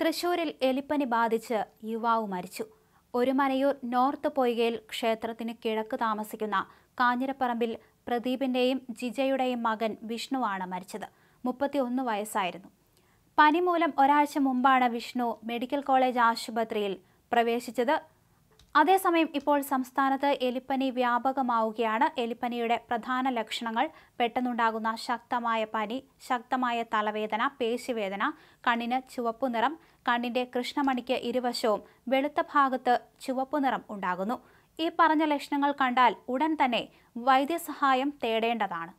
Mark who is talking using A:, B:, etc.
A: തൃശൂരിൽ എലിപ്പനി ബാധിച്ച് യുവാവ് മരിച്ചു ഒരു മനയൂർ നോർത്ത് പൊയ്കയിൽ ക്ഷേത്രത്തിന് കിഴക്ക് താമസിക്കുന്ന കാഞ്ഞിരപ്പറമ്പിൽ പ്രദീപിന്റെയും ജിജയുടെയും മകൻ വിഷ്ണുവാണ് മരിച്ചത് മുപ്പത്തിയൊന്ന് വയസ്സായിരുന്നു പനി മൂലം ഒരാഴ്ച മുമ്പാണ് വിഷ്ണു മെഡിക്കൽ കോളേജ് ആശുപത്രിയിൽ പ്രവേശിച്ചത് അതേസമയം ഇപ്പോൾ സംസ്ഥാനത്ത് എലിപ്പനി വ്യാപകമാവുകയാണ് എലിപ്പനിയുടെ പ്രധാന ലക്ഷണങ്ങൾ പെട്ടെന്നുണ്ടാകുന്ന ശക്തമായ പനി ശക്തമായ തലവേദന പേശിവേദന കണ്ണിന് ചുവപ്പു നിറം കണ്ണിന്റെ കൃഷ്ണമണിക്ക് ഇരുവശവും വെളുത്ത ഭാഗത്ത് ചുവപ്പു നിറം ഉണ്ടാകുന്നു ഈ പറഞ്ഞ ലക്ഷണങ്ങൾ കണ്ടാൽ ഉടൻ തന്നെ വൈദ്യസഹായം തേടേണ്ടതാണ്